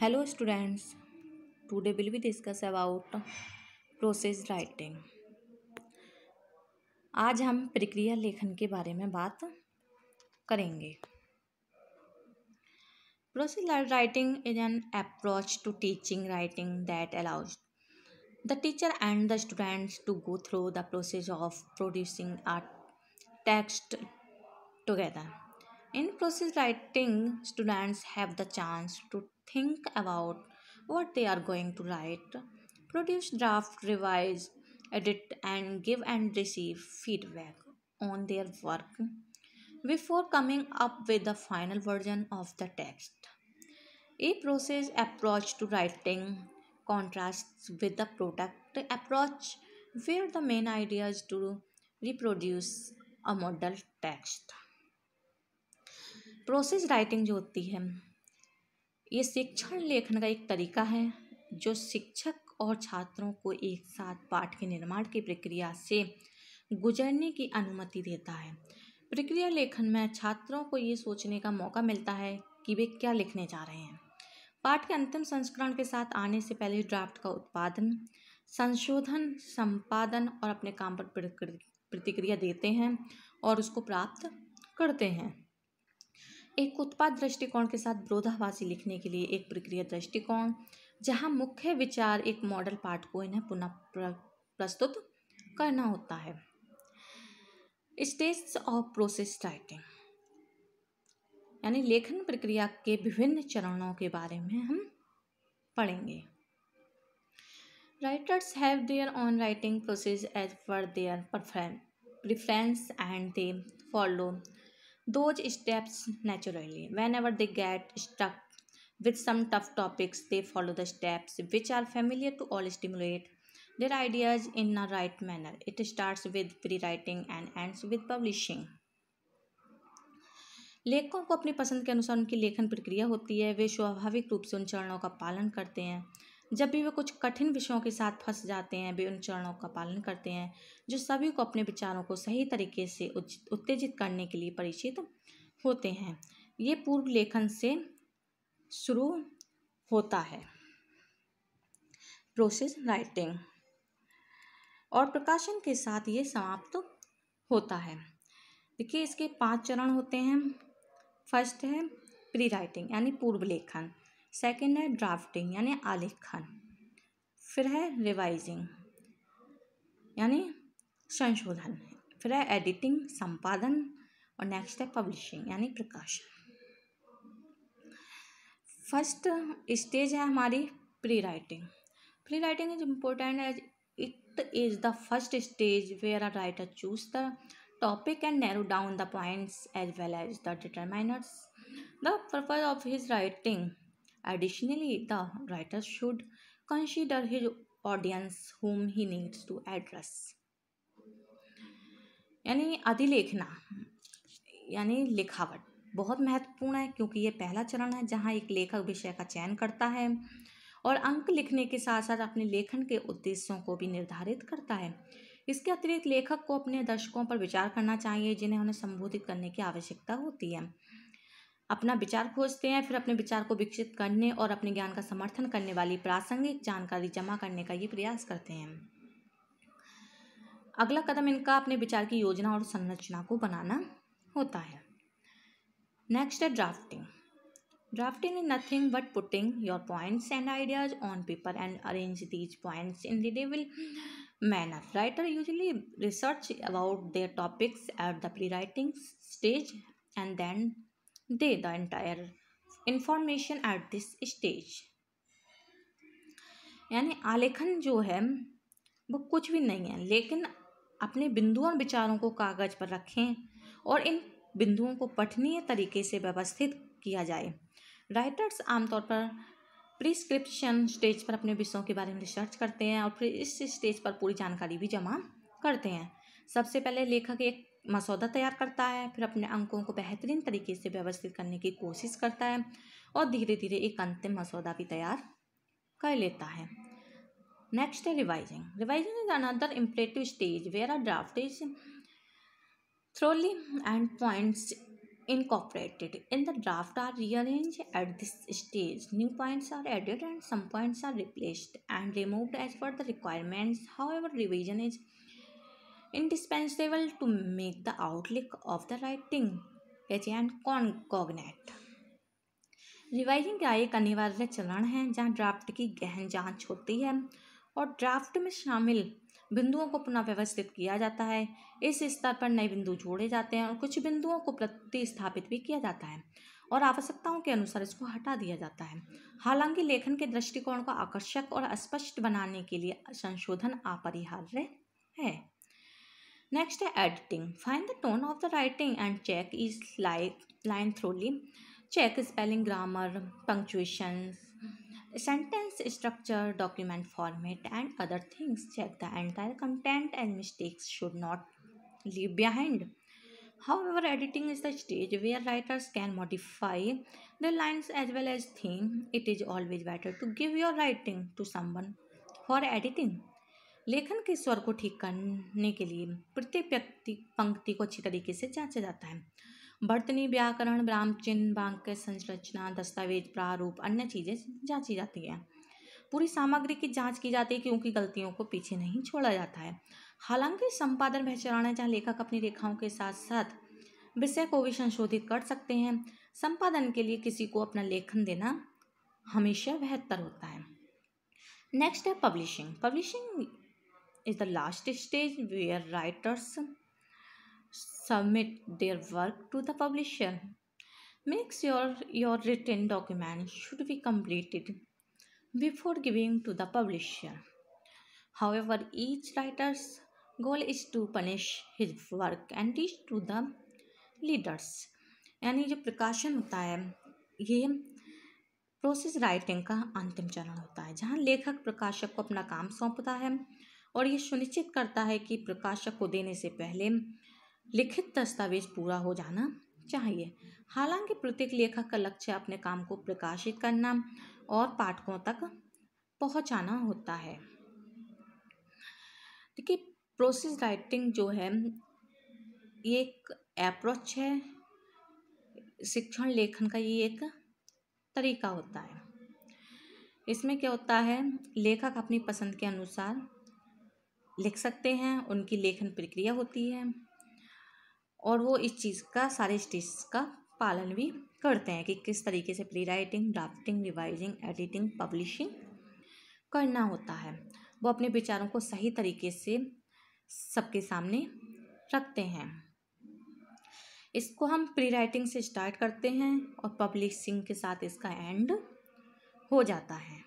Hello students today will be discuss about process writing आज हम प्रक्रिया लेखन के बारे में बात करेंगे process writing is an approach to teaching writing that allows the teacher and the students to go through the process of producing art text together In process writing, students have the chance to think about what they are going to write, produce draft, revise, edit, and give and receive feedback on their work before coming up with the final version of the text. A process approach to writing contrasts with the product approach where the main idea is to reproduce a model text. Process writing जो होती है ये शिक्षण लेखन का एक तरीका है जो शिक्षक और छात्रों को एक साथ पाठ के निर्माण की प्रक्रिया से गुजरने की अनुमति देता है प्रक्रिया लेखन में छात्रों को ये सोचने का मौका मिलता है कि वे क्या लिखने जा रहे हैं पाठ के अंतिम संस्करण के साथ आने से पहले ड्राफ्ट का उत्पादन संशोधन संपादन और अपने काम पर प्रतिक्रिया देते हैं और उसको प्राप्त करते हैं एक उत्पाद दृष्टिकोण के साथ विरोधाभासी लिखने के लिए एक प्रक्रिया दृष्टिकोण जहां मुख्य विचार एक मॉडल पाठ को इन्हें पुनः प्रस्तुत करना होता है स्टेज ऑफ प्रोसेस राइटिंग यानी लेखन प्रक्रिया के विभिन्न चरणों के बारे में हम पढ़ेंगे writers have their own writing process as per their preference and they follow those steps naturally whenever they get stuck with some tough topics they follow the steps which are familiar to all stimulate their ideas in a right manner it start with pre writing and end with publishing लेखकों को अपनी पसंद के अनुसार उनकी लेखन प्रक्रिया होती है वे स्वाभाविक रूप से उन चरणों का पालन करते हैं जब भी वे कुछ कठिन विषयों के साथ फंस जाते हैं वे उन चरणों का पालन करते हैं जो सभी को अपने विचारों को सही तरीके से उत्तेजित करने के लिए परिचित होते हैं ये पूर्व लेखन से शुरू होता है प्रोसेस राइटिंग और प्रकाशन के साथ ये समाप्त तो होता है देखिए इसके पांच चरण होते हैं फर्स्ट है प्री राइटिंग यानी पूर्व लेखन सेकंड है ड्राफ्टिंग यानी आलेखन फिर है रिवाइजिंग यानी संशोधन फिर है एडिटिंग संपादन और नेक्स्ट है पब्लिशिंग यानी प्रकाशन फर्स्ट स्टेज है हमारी pre writing pre writing is important as it is the first stage where a writer choose the topic and narrow down the points as well as the determiners the purpose of his writing Additionally, the writer should consider his audience whom he needs to address. यानी अधिलेखना यानी लिखावट बहुत महत्वपूर्ण है क्योंकि ये पहला चरण है जहाँ एक लेखक विषय का चयन करता है और अंक लिखने के साथ साथ अपने लेखन के उद्देश्यों को भी निर्धारित करता है इसके अतिरिक्त लेखक को अपने दर्शकों पर विचार करना चाहिए जिन्हें उन्हें संबोधित करने की आवश्यकता होती है अपना विचार खोजते हैं फिर अपने विचार को विकसित करने और अपने ज्ञान का समर्थन करने वाली प्रासंगिक जानकारी जमा करने का ये प्रयास करते हैं अगला कदम इनका अपने विचार की योजना और संरचना को बनाना होता है नेक्स्ट है drafting drafting is nothing but putting your points and ideas on paper and arrange these points in readable manner writer usually research about their topics at the pre writing stage and then they the entire information at this stage यानी आलेखन जो है वो कुछ भी नहीं है लेकिन अपने बिंदुओं और विचारों को कागज पर रखें और इन बिंदुओं को पठनीय तरीके से व्यवस्थित किया जाए राइटर्स आमतौर पर प्रिस्क्रिप्शन स्टेज पर अपने विषयों के बारे में रिसर्च करते हैं और फिर इस स्टेज पर पूरी जानकारी भी जमा करते हैं सबसे पहले लेखक एक मसौदा तैयार करता है फिर अपने अंकों को बेहतरीन तरीके से व्यवस्थित करने की कोशिश करता है और धीरे धीरे एक अंतिम मसौदा भी तैयार कर लेता है नेक्स्ट है revising revising is another imperative stage where our draft is thoroughly and points incorporated in the draft are rearrange at this stage new points are added and some points are replaced and removed as per the requirements however revision is indispensable to make the outlook of the writing and con cognate revising का एक अनिवार्य चरण है जहाँ draft की गहन जांच होती है और ड्राफ्ट में शामिल बिंदुओं को पुनः व्यवस्थित किया जाता है इस स्तर पर नए बिंदु जोड़े जाते हैं और कुछ बिंदुओं को प्रतिस्थापित भी किया जाता है और आवश्यकताओं के अनुसार इसको हटा दिया जाता है हालांकि लेखन के दृष्टिकोण को आकर्षक और स्पष्ट बनाने के लिए संशोधन अपरिहार्य है Next, editing. Find the tone of the writing and check each line thoroughly. Check spelling, grammar, punctuation, sentence structure, document format, and other things. Check the entire content and mistakes should not leave behind. However, editing is the stage where writers can modify the lines as well as theme. It is always better to give your writing to someone for editing. लेखन के स्वर को ठीक करने के लिए प्रत्येक व्यक्ति पंक्ति को अच्छी तरीके से जांचा जाता है बर्तनी व्याकरण ब्राह्म चिन्ह वाक्य संरचना दस्तावेज प्रारूप अन्य चीज़ें जांची जाती है पूरी सामग्री की जांच की जाती है क्योंकि गलतियों को पीछे नहीं छोड़ा जाता है हालांकि संपादन पहचान है जहाँ लेखक अपनी रेखाओं के साथ साथ विषय को भी संशोधित कर सकते हैं संपादन के लिए किसी को अपना लेखन देना हमेशा बेहतर होता है नेक्स्ट है publishing publishing is the last stage where writers submit their work to the publisher. Make sure your written document should be completed before giving to the publisher. However, each writer's goal is to polish his work and teach to the leaders. यानी जो प्रकाशन होता है ये process writing का अंतिम चरण होता है जहाँ लेखक प्रकाशक को अपना काम सौंपता है और ये सुनिश्चित करता है कि प्रकाशक को देने से पहले लिखित दस्तावेज पूरा हो जाना चाहिए हालांकि प्रत्येक लेखक का लक्ष्य अपने काम को प्रकाशित करना और पाठकों तक पहुंचाना होता है देखिए प्रोसेस राइटिंग जो है ये एक अप्रोच है शिक्षण लेखन का ये एक तरीका होता है इसमें क्या होता है लेखक अपनी पसंद के अनुसार लिख सकते हैं उनकी लेखन प्रक्रिया होती है और वो इस चीज़ का सारे स्टेज का पालन भी करते हैं कि किस तरीके से pre writing drafting revising editing publishing करना होता है वो अपने विचारों को सही तरीके से सबके सामने रखते हैं इसको हम प्री राइटिंग से स्टार्ट करते हैं और पब्लिशिंग के साथ इसका एंड हो जाता है